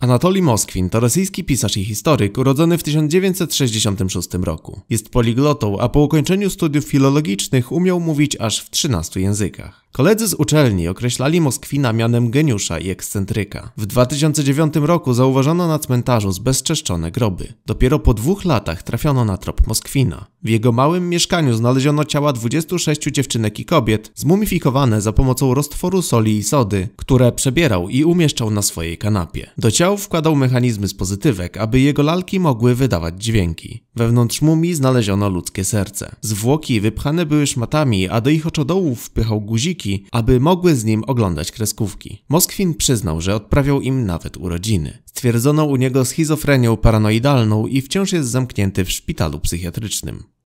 Anatoli Moskwin to rosyjski pisarz i historyk urodzony w 1966 roku. Jest poliglotą, a po ukończeniu studiów filologicznych umiał mówić aż w 13 językach. Koledzy z uczelni określali Moskwina mianem geniusza i ekscentryka. W 2009 roku zauważono na cmentarzu zbezczeszczone groby. Dopiero po dwóch latach trafiono na trop Moskwina. W jego małym mieszkaniu znaleziono ciała 26 dziewczynek i kobiet, zmumifikowane za pomocą roztworu soli i sody, które przebierał i umieszczał na swojej kanapie. Do ciał wkładał mechanizmy z pozytywek, aby jego lalki mogły wydawać dźwięki. Wewnątrz mumii znaleziono ludzkie serce. Zwłoki wypchane były szmatami, a do ich oczodołów wpychał guziki, aby mogły z nim oglądać kreskówki. Moskwin przyznał, że odprawiał im nawet urodziny. Stwierdzono u niego schizofrenię paranoidalną i wciąż jest zamknięty w szpitalu psychiatrycznym.